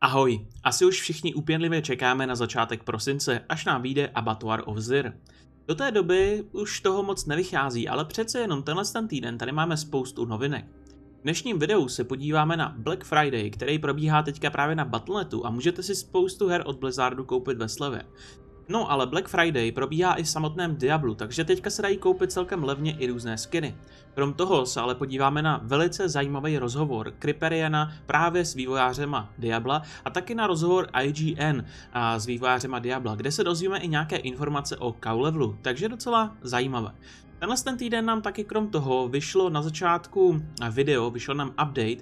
Ahoj, asi už všichni úpěnlivě čekáme na začátek prosince, až nám vyjde Abattoir of Zir. Do té doby už toho moc nevychází, ale přece jenom tenhle ten týden tady máme spoustu novinek. V dnešním videu se podíváme na Black Friday, který probíhá teďka právě na Battlenetu a můžete si spoustu her od Blizzardu koupit ve slevě. No ale Black Friday probíhá i v samotném Diablu, takže teďka se dají koupit celkem levně i různé skiny. Krom toho se ale podíváme na velice zajímavý rozhovor Kriperiana právě s vývojářema Diabla a taky na rozhovor IGN a s vývojářema Diabla, kde se dozvíme i nějaké informace o Kaulevlu, takže docela zajímavé. Tenhle ten týden nám taky krom toho vyšlo na začátku video, vyšel nám update,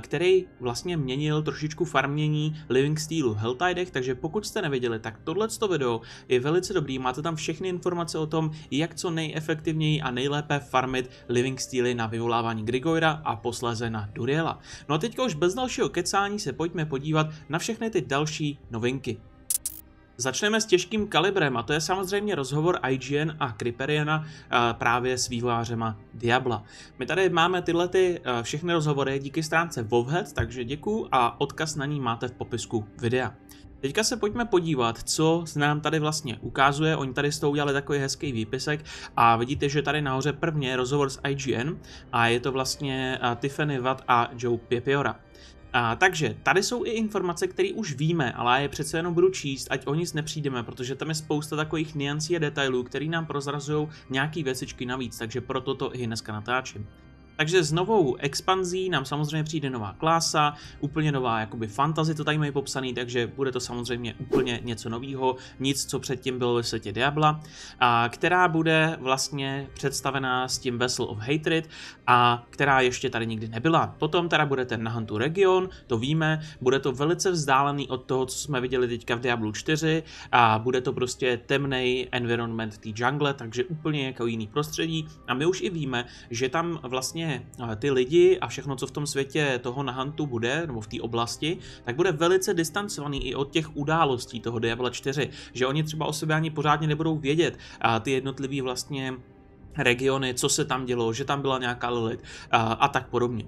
který vlastně měnil trošičku farmění Living Steelu v Helltidech, takže pokud jste neviděli, tak tohleto video je velice dobrý, máte tam všechny informace o tom, jak co nejefektivněji a nejlépe farmit Living Steely na vyvolávání Grigoira a posléze na Duriela. No a teďka už bez dalšího kecání se pojďme podívat na všechny ty další novinky. Začneme s těžkým kalibrem a to je samozřejmě rozhovor IGN a Kriperiana právě s vývojářema Diabla. My tady máme tyhle ty všechny rozhovory díky stránce Vovhead, takže děkuju a odkaz na ní máte v popisku videa. Teďka se pojďme podívat, co nám tady vlastně ukazuje. Oni tady s tou udělali takový hezký výpisek a vidíte, že tady nahoře prvně je rozhovor s IGN a je to vlastně Tiffany Watt a Joe Piepiora. A, takže tady jsou i informace, které už víme, ale já je přece jenom budu číst, ať o nic nepřijdeme, protože tam je spousta takových niancí a detailů, které nám prozrazují nějaké věcičky navíc, takže proto to i dneska natáčím. Takže s novou expanzí nám samozřejmě přijde nová klása, úplně nová jakoby fantasy to tady mají popsaný, takže bude to samozřejmě úplně něco nového, nic, co předtím bylo ve světě Diabla, a která bude vlastně představená s tím Vessel of Hatred a která ještě tady nikdy nebyla. Potom teda bude ten Nahantu region, to víme, bude to velice vzdálený od toho, co jsme viděli teďka v Diablu 4 a bude to prostě temný environment té jungle, takže úplně jako jiný prostředí a my už i víme, že tam vlastně vlastně ty lidi a všechno, co v tom světě toho na Huntu bude, nebo v té oblasti, tak bude velice distancovaný i od těch událostí toho Diabla 4, že oni třeba o sebe ani pořádně nebudou vědět a ty jednotlivý vlastně regiony, co se tam dělo, že tam byla nějaká Lilith a, a tak podobně.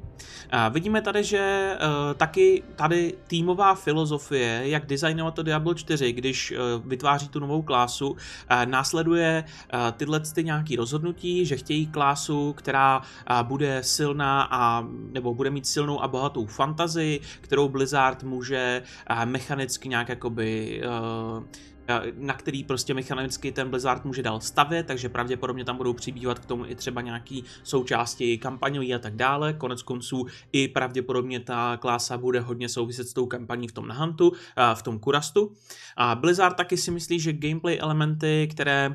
A vidíme tady, že a, e, taky tady týmová filozofie, jak designovat to Diablo 4, když a, e, vytváří tu novou klásu, a, e, následuje a, tyhle ty nějaké rozhodnutí, že chtějí klásu, která a, bude silná a nebo bude mít silnou a bohatou fantazii, kterou Blizzard může a, mechanicky nějak jakoby a, na který prostě mechanicky ten Blizzard může dál stavět, takže pravděpodobně tam budou přibývat k tomu i třeba nějaký součásti kampaňový a tak dále. Konec konců i pravděpodobně ta klása bude hodně souviset s tou kampaní v tom Nahantu, v tom Kurastu. A Blizzard taky si myslí, že gameplay elementy, které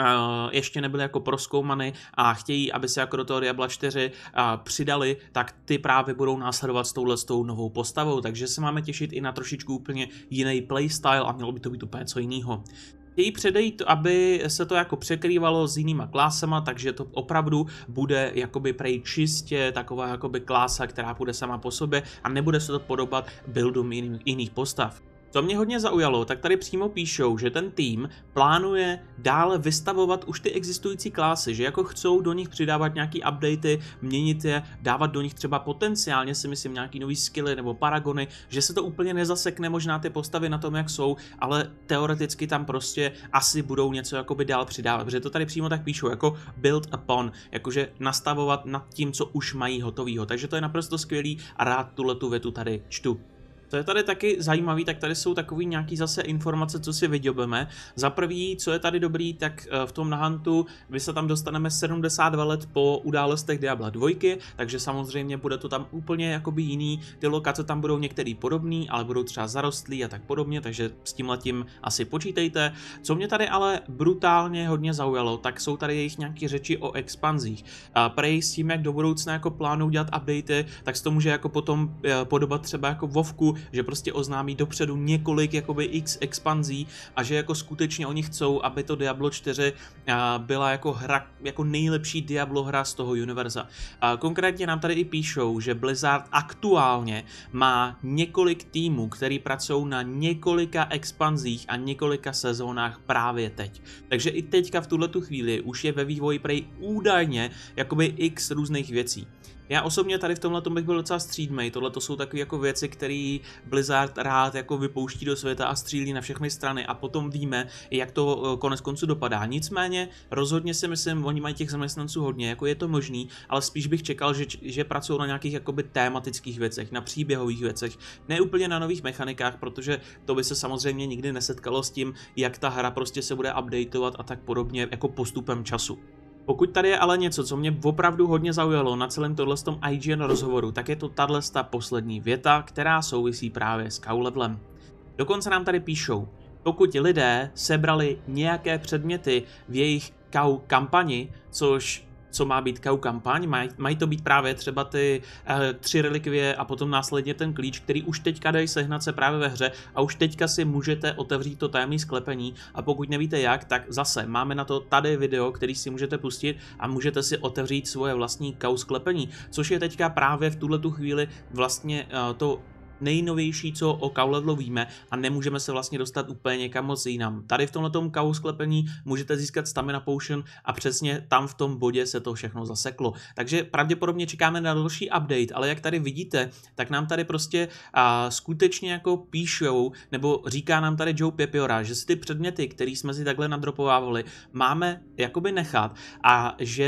Eh, ještě nebyly jako proskoumany a chtějí, aby se jako do toho Diabla 4 eh, přidali, tak ty právě budou následovat s touhle s tou novou postavou, takže se máme těšit i na trošičku úplně jiný playstyle a mělo by to být úplně co jiného. Chtějí předejít, aby se to jako překrývalo s jinýma klásama, takže to opravdu bude jakoby prej čistě taková jakoby klása, která bude sama po sobě a nebude se to podobat buildům jiných postav. To mě hodně zaujalo, tak tady přímo píšou, že ten tým plánuje dále vystavovat už ty existující klásy, že jako chcou do nich přidávat nějaký updaty, měnit je, dávat do nich třeba potenciálně si myslím nějaký nový skilly nebo paragony, že se to úplně nezasekne možná ty postavy na tom, jak jsou, ale teoreticky tam prostě asi budou něco jakoby dál přidávat, protože to tady přímo tak píšou, jako build upon, jakože nastavovat nad tím, co už mají hotovýho, takže to je naprosto skvělý a rád tuhle tu větu tady čtu. To je tady taky zajímavý, tak tady jsou takový nějaký zase informace, co si vyděbeme. Za prvý, co je tady dobrý, tak eh, v tom Nahantu my se tam dostaneme 72 let po událostech Diabla 2, takže samozřejmě bude to tam úplně jakoby jiný. Ty lokace tam budou některý podobný, ale budou třeba zarostlý a tak podobně, takže s tím letím asi počítejte. Co mě tady ale brutálně hodně zaujalo, tak jsou tady jejich nějaké řeči o expanzích. Prej s tím, jak do budoucna jako plánu dělat updaty, tak se to může jako potom eh, podobat třeba jako Vovku, že prostě oznámí dopředu několik jakoby x expanzí a že jako skutečně oni chcou, aby to Diablo 4 byla jako hra, jako nejlepší Diablo hra z toho univerza. Konkrétně nám tady i píšou, že Blizzard aktuálně má několik týmů, který pracují na několika expanzích a několika sezónách právě teď. Takže i teďka v tuhletu chvíli už je ve vývoji prej údajně jakoby x různých věcí. Já osobně tady v tomhle bych byl docela střídmej, tohle to jsou takové jako věci, které Blizzard rád jako vypouští do světa a střílí na všechny strany a potom víme, jak to eh, konec konců dopadá. Nicméně rozhodně si myslím, oni mají těch zaměstnanců hodně, jako je to možný, ale spíš bych čekal, že, že pracují na nějakých jakoby tématických věcech, na příběhových věcech, ne úplně na nových mechanikách, protože to by se samozřejmě nikdy nesetkalo s tím, jak ta hra prostě se bude updateovat a tak podobně jako postupem času. Pokud tady je ale něco, co mě opravdu hodně zaujalo na celém tohle IGN rozhovoru, tak je to tahle poslední věta, která souvisí právě s Cowlevelem. Dokonce nám tady píšou, pokud lidé sebrali nějaké předměty v jejich KAU kampani, což co má být KU kampaň. Maj, mají to být právě třeba ty e, tři relikvie a potom následně ten klíč, který už teďka dají sehnat se právě ve hře a už teďka si můžete otevřít to tajemné sklepení a pokud nevíte jak, tak zase máme na to tady video, který si můžete pustit a můžete si otevřít svoje vlastní KU sklepení, což je teďka právě v tuhle tu chvíli vlastně e, to nejnovější, co o kaulevlo víme a nemůžeme se vlastně dostat úplně někam moc jinam. Tady v tomhle kau sklepení můžete získat stamina potion a přesně tam v tom bodě se to všechno zaseklo. Takže pravděpodobně čekáme na další update, ale jak tady vidíte, tak nám tady prostě a, skutečně jako píšou, nebo říká nám tady Joe Pepiora, že si ty předměty, které jsme si takhle nadropovávali, máme jakoby nechat a že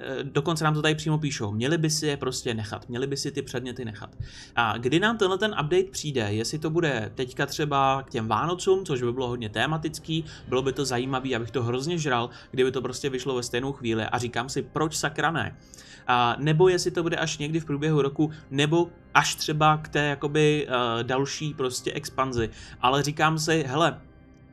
e, dokonce nám to tady přímo píšou, měli by si je prostě nechat, měli by si ty předměty nechat. A kdy nám tenhle ten ten update přijde, jestli to bude teďka třeba k těm Vánocům, což by bylo hodně tématický, bylo by to zajímavé, abych to hrozně žral, kdyby to prostě vyšlo ve stejnou chvíli a říkám si, proč sakra ne? A nebo jestli to bude až někdy v průběhu roku, nebo až třeba k té jakoby uh, další prostě expanzi. Ale říkám si, hele,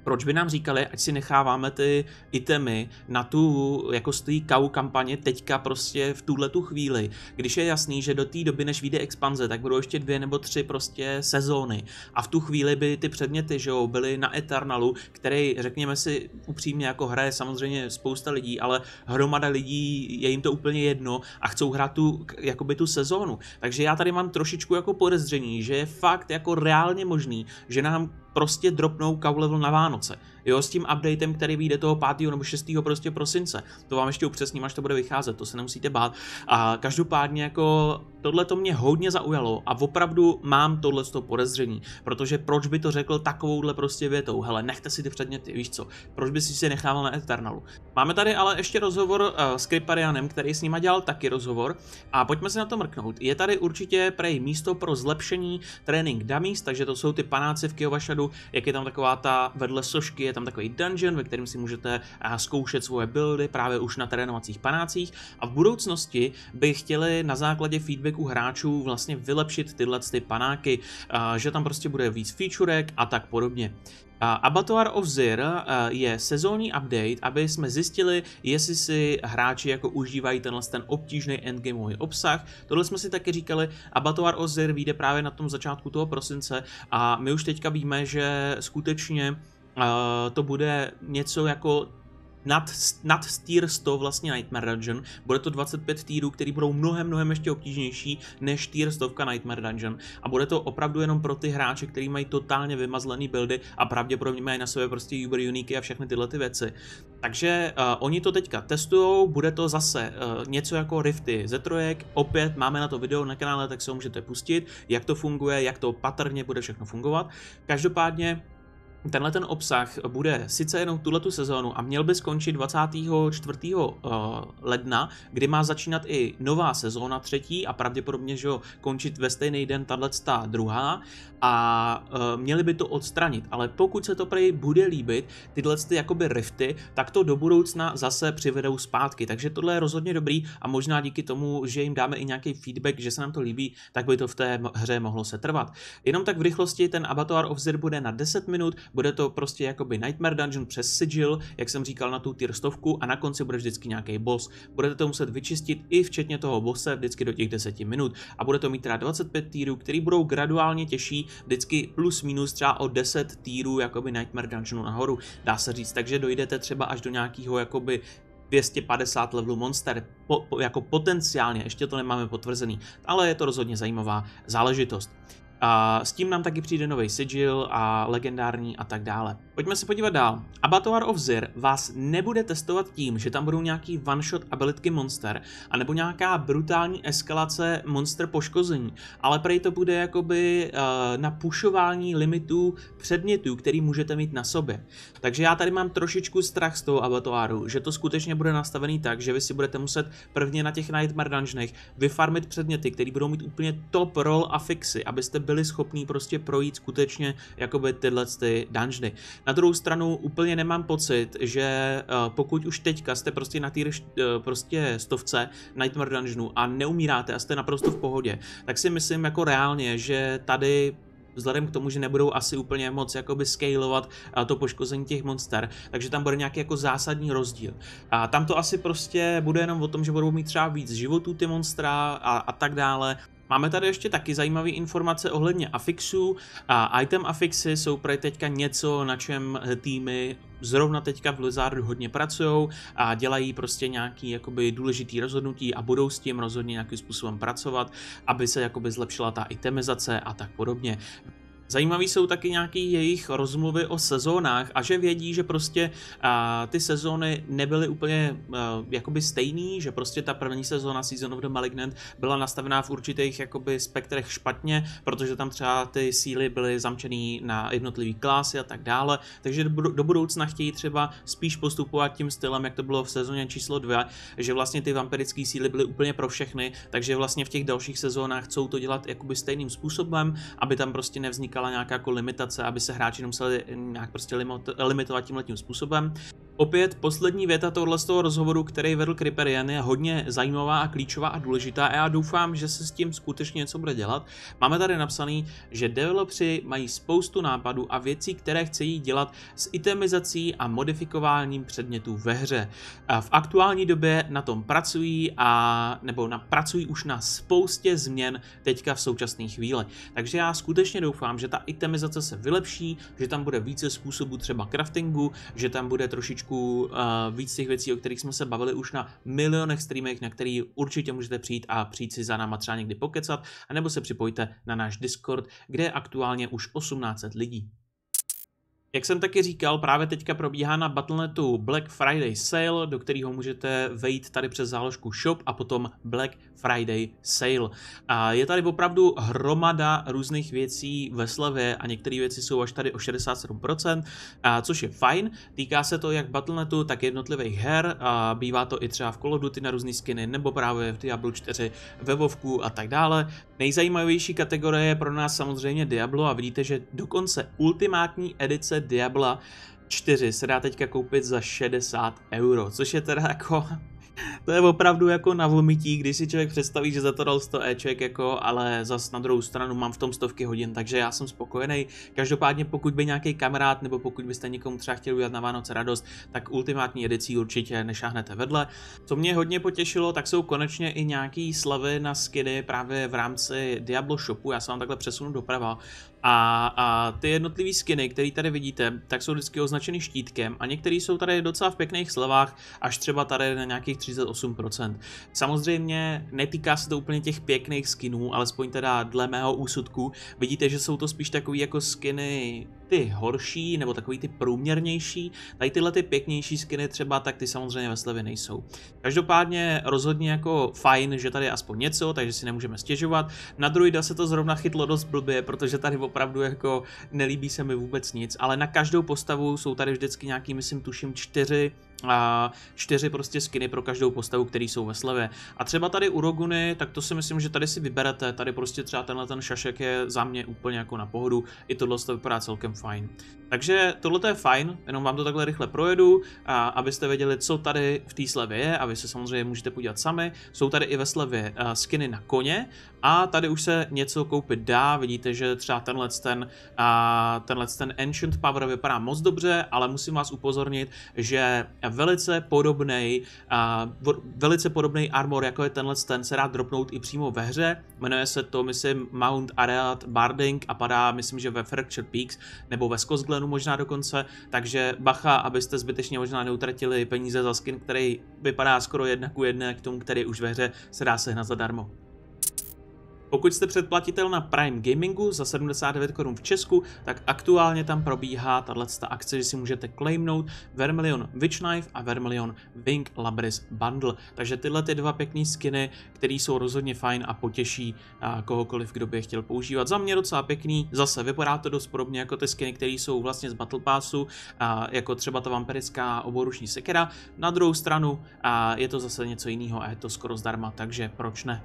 proč by nám říkali, ať si necháváme ty itemy na tu, jako z té kau kampaně teďka prostě v tuhle tu chvíli, když je jasný, že do té doby, než vyjde expanze, tak budou ještě dvě nebo tři prostě sezóny a v tu chvíli by ty předměty, že jo, byly na Eternalu, který, řekněme si upřímně, jako hraje samozřejmě spousta lidí, ale hromada lidí, je jim to úplně jedno a chcou hrát tu, jakoby tu sezónu. Takže já tady mám trošičku jako podezření, že je fakt jako reálně možný, že nám prostě dropnou kaulevl na Vánoce jo, s tím updatem, který vyjde toho 5. nebo 6. prostě prosince. To vám ještě upřesním, až to bude vycházet, to se nemusíte bát. A každopádně jako tohle to mě hodně zaujalo a opravdu mám tohle podezření, protože proč by to řekl takovouhle prostě větou, hele, nechte si ty předměty, víš co, proč by si se nechával na Eternalu. Máme tady ale ještě rozhovor uh, s Kriparianem, který s nima dělal taky rozhovor a pojďme se na to mrknout. Je tady určitě prej místo pro zlepšení trénink dummies, takže to jsou ty panáci v Kyovašadu, jak je tam taková ta vedle sošky, je tam takový dungeon, ve kterém si můžete eh, zkoušet svoje buildy právě už na trénovacích panácích a v budoucnosti by chtěli na základě feedbacku hráčů vlastně vylepšit tyhle ty panáky, eh, že tam prostě bude víc featurek a tak podobně. Abattoir of Zir eh, je sezónní update, aby jsme zjistili, jestli si hráči jako užívají tenhle ten obtížný endgameový obsah. Tohle jsme si taky říkali, Abattoir of Zir vyjde právě na tom začátku toho prosince a my už teďka víme, že skutečně Eh, to bude něco jako nad, nad tier 100 vlastně Nightmare Dungeon. Bude to 25 týrů, které budou mnohem, mnohem ještě obtížnější než tier 100 Nightmare Dungeon. A bude to opravdu jenom pro ty hráče, kteří mají totálně vymazlený buildy a pravděpodobně mají na sobě prostě Uber uniky a všechny tyhle ty věci. Takže uh, oni to teďka testujou, bude to zase uh, něco jako rifty ze trojek, opět máme na to video na kanále, tak se ho můžete pustit, jak to funguje, jak to patrně bude všechno fungovat. Každopádně tenhle ten obsah bude sice jenom tuhletu sezónu a měl by skončit 24. Eh, ledna, kdy má začínat i nová sezóna třetí a pravděpodobně, že jo, končit ve stejný den tato druhá a eh, měli by to odstranit, ale pokud se to prej bude líbit, tyhle ty jakoby rifty, tak to do budoucna zase přivedou zpátky, takže tohle je rozhodně dobrý a možná díky tomu, že jim dáme i nějaký feedback, že se nám to líbí, tak by to v té hře mohlo se trvat. Jenom tak v rychlosti ten Abattoir of Zir bude na 10 minut, bude to prostě jakoby Nightmare Dungeon přes Sigil, jak jsem říkal na tu tier stovku a na konci bude vždycky nějaký boss. Budete to muset vyčistit i včetně toho bossa, vždycky do těch 10 minut a bude to mít teda 25 týrů, který budou graduálně těžší vždycky plus minus třeba o 10 týrů jakoby Nightmare Dungeonu nahoru, dá se říct, takže dojdete třeba až do nějakého jakoby 250 levelů monster, po, po, jako potenciálně, ještě to nemáme potvrzený, ale je to rozhodně zajímavá záležitost. A s tím nám taky přijde nový sigil a legendární a tak dále. Pojďme se podívat dál. Abatoar of Zir vás nebude testovat tím, že tam budou nějaký one-shot abilitky monster, anebo nějaká brutální eskalace monster poškození, ale prej to bude jakoby uh, na pušování limitů předmětů, který můžete mít na sobě. Takže já tady mám trošičku strach z toho abattoiru, že to skutečně bude nastavený tak, že vy si budete muset prvně na těch Nightmare Dungeonech vyfarmit předměty, které budou mít úplně top roll a fixy, abyste byli byli schopní prostě projít skutečně jakoby tyhle ty dungeony. Na druhou stranu úplně nemám pocit, že eh, pokud už teďka jste prostě na té eh, prostě stovce Nightmare Dungeonu a neumíráte a jste naprosto v pohodě, tak si myslím jako reálně, že tady vzhledem k tomu, že nebudou asi úplně moc jakoby scalovat eh, to poškození těch monster, takže tam bude nějaký jako zásadní rozdíl. A tam to asi prostě bude jenom o tom, že budou mít třeba víc životů ty monstra a, a tak dále, Máme tady ještě taky zajímavé informace ohledně afixů a item afixy jsou pro teďka něco, na čem týmy zrovna teďka v Blizzardu hodně pracují a dělají prostě nějaký jakoby důležitý rozhodnutí a budou s tím rozhodně nějakým způsobem pracovat, aby se jakoby zlepšila ta itemizace a tak podobně. Zajímavý jsou taky nějaký jejich rozmluvy o sezónách a že vědí, že prostě a, ty sezóny nebyly úplně a, jakoby stejný, že prostě ta první sezóna Season of the Malignant byla nastavená v určitých jakoby spektrech špatně, protože tam třeba ty síly byly zamčený na jednotlivý klasy a tak dále, takže do, do budoucna chtějí třeba spíš postupovat tím stylem, jak to bylo v sezóně číslo 2, že vlastně ty vampirické síly byly úplně pro všechny, takže vlastně v těch dalších sezónách chcou to dělat jakoby stejným způsobem, aby tam prostě nevznikala stála nějaká jako limitace, aby se hráči nemuseli nějak prostě limitovat tím letním způsobem. Opět poslední věta tohle z toho rozhovoru, který vedl Kriperian, je hodně zajímavá a klíčová a důležitá a já doufám, že se s tím skutečně něco bude dělat. Máme tady napsaný, že developři mají spoustu nápadů a věcí, které chcejí dělat s itemizací a modifikováním předmětů ve hře. V aktuální době na tom pracují a nebo na, pracují už na spoustě změn teďka v současné chvíli. Takže já skutečně doufám, že že ta itemizace se vylepší, že tam bude více způsobů třeba craftingu, že tam bude trošičku uh, víc těch věcí, o kterých jsme se bavili už na milionech streamech, na který určitě můžete přijít a přijít si za náma třeba někdy pokecat, anebo se připojte na náš Discord, kde je aktuálně už 1800 lidí. Jak jsem taky říkal, právě teďka probíhá na Battlenetu Black Friday Sale, do kterého můžete vejít tady přes záložku Shop a potom Black Friday Sale. A je tady opravdu hromada různých věcí ve slevě a některé věci jsou až tady o 67%, a což je fajn. Týká se to jak Battlenetu, tak jednotlivých her, a bývá to i třeba v Call of Duty na různé skiny, nebo právě v Diablo 4, ve Vovku a tak dále. Nejzajímavější kategorie je pro nás samozřejmě Diablo a vidíte, že dokonce ultimátní edice Diabla 4 se dá teďka koupit za 60 euro, což je teda jako to je opravdu jako na vomití, když si člověk představí, že za to dal 100 Eček, jako, ale zas na druhou stranu mám v tom stovky hodin, takže já jsem spokojený. Každopádně pokud by nějaký kamarád nebo pokud byste někomu třeba chtěli udělat na Vánoce radost, tak ultimátní edicí určitě nešáhnete vedle. Co mě hodně potěšilo, tak jsou konečně i nějaký slavy na skiny právě v rámci Diablo Shopu, já se vám takhle přesunu doprava, a, a ty jednotlivé skiny, které tady vidíte, tak jsou vždycky označeny štítkem a některé jsou tady docela v pěkných slevách, až třeba tady na nějakých 38%. Samozřejmě netýká se to úplně těch pěkných skinů, alespoň teda dle mého úsudku. Vidíte, že jsou to spíš takové jako skiny ty horší nebo takový ty průměrnější. Tady tyhle ty pěknější skiny třeba, tak ty samozřejmě ve slevě nejsou. Každopádně rozhodně jako fajn, že tady je aspoň něco, takže si nemůžeme stěžovat. Na druhý se to zrovna chytlo dost blbě, protože tady opravdu jako nelíbí se mi vůbec nic, ale na každou postavu jsou tady vždycky nějaký, myslím, tuším čtyři a čtyři prostě skiny pro každou postavu, který jsou ve slevě. A třeba tady u Roguny, tak to si myslím, že tady si vyberete, tady prostě třeba tenhle ten šašek je za mě úplně jako na pohodu, i tohle to vypadá celkem fajn. Takže tohle je fajn, jenom vám to takhle rychle projedu, a abyste věděli, co tady v té slevě je a vy se samozřejmě můžete podívat sami. Jsou tady i ve slevě skiny na koně a tady už se něco koupit dá, vidíte, že třeba tenhle ten, tenhle ten Ancient Power vypadá moc dobře, ale musím vás upozornit, že velice podobný a, velice podobný armor, jako je tenhle ten, se dá dropnout i přímo ve hře. Jmenuje se to, myslím, Mount Areat Barding a padá, myslím, že ve Fractured Peaks nebo ve Skosglenu možná dokonce, takže bacha, abyste zbytečně možná neutratili peníze za skin, který vypadá skoro jedna ku jedné k tomu, který už ve hře se dá sehnat zadarmo. Pokud jste předplatitel na Prime Gamingu za 79 korun v Česku, tak aktuálně tam probíhá tato akce, že si můžete claimnout Vermilion Witch Knife a Vermilion Wing Labris Bundle. Takže tyhle ty dva pěkné skiny, které jsou rozhodně fajn a potěší a kohokoliv, kdo by je chtěl používat. Za mě docela pěkný, zase vypadá to dost podobně jako ty skiny, které jsou vlastně z Battle Passu, a jako třeba ta vampirická oboruční sekera. Na druhou stranu a je to zase něco jiného a je to skoro zdarma, takže proč ne?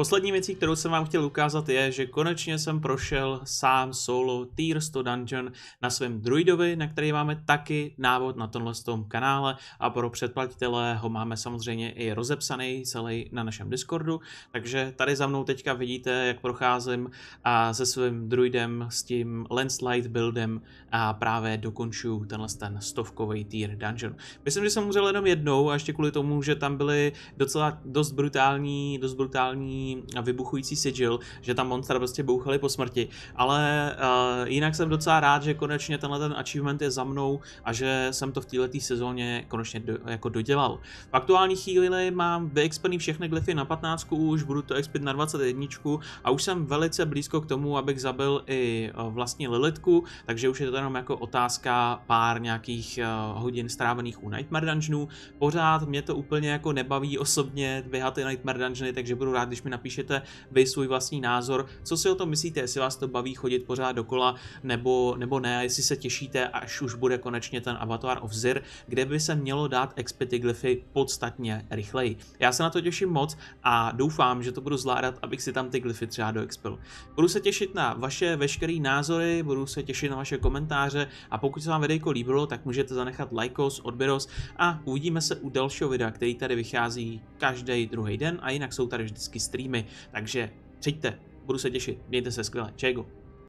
Poslední věcí, kterou jsem vám chtěl ukázat, je, že konečně jsem prošel sám solo Tier 100 Dungeon na svém druidovi, na který máme taky návod na tomhle tom kanále a pro předplatitele ho máme samozřejmě i rozepsaný celý na našem Discordu, takže tady za mnou teďka vidíte, jak procházím a se svým druidem s tím landslide buildem a právě dokončuju tenhle ten stovkový tier dungeon. Myslím, že jsem umřel jenom jednou a ještě kvůli tomu, že tam byly docela dost brutální, dost brutální vybuchání, vybuchující sigil, že tam monstra prostě bouchali po smrti. Ale uh, jinak jsem docela rád, že konečně tenhle ten achievement je za mnou a že jsem to v této sezóně konečně do, jako dodělal. V aktuální chvíli mám vyexpený všechny glyfy na 15, už budu to expit na 21 a už jsem velice blízko k tomu, abych zabil i eh, vlastně Lilitku, takže už je to jenom jako otázka pár nějakých eh, hodin strávených u Nightmare Dungeonů. Pořád mě to úplně jako nebaví osobně běhat ty Nightmare Dungeony, takže budu rád, když mi napíšete vy svůj vlastní názor, co si o tom myslíte, jestli vás to baví chodit pořád dokola nebo, nebo ne, jestli se těšíte, až už bude konečně ten Avatar of Zir, kde by se mělo dát expetiglyfy podstatně rychleji. Já se na to těším moc a doufám, že to budu zvládat, abych si tam ty glyfy třeba doexpil. Budu se těšit na vaše veškeré názory, budu se těšit na vaše komentáře a pokud se vám videjko líbilo, tak můžete zanechat lajkos, odběros a uvidíme se u dalšího videa, který tady vychází každý druhý den a jinak jsou tady vždycky stream streamy, takže přijďte, budu se těšit, mějte se skvěle, čego.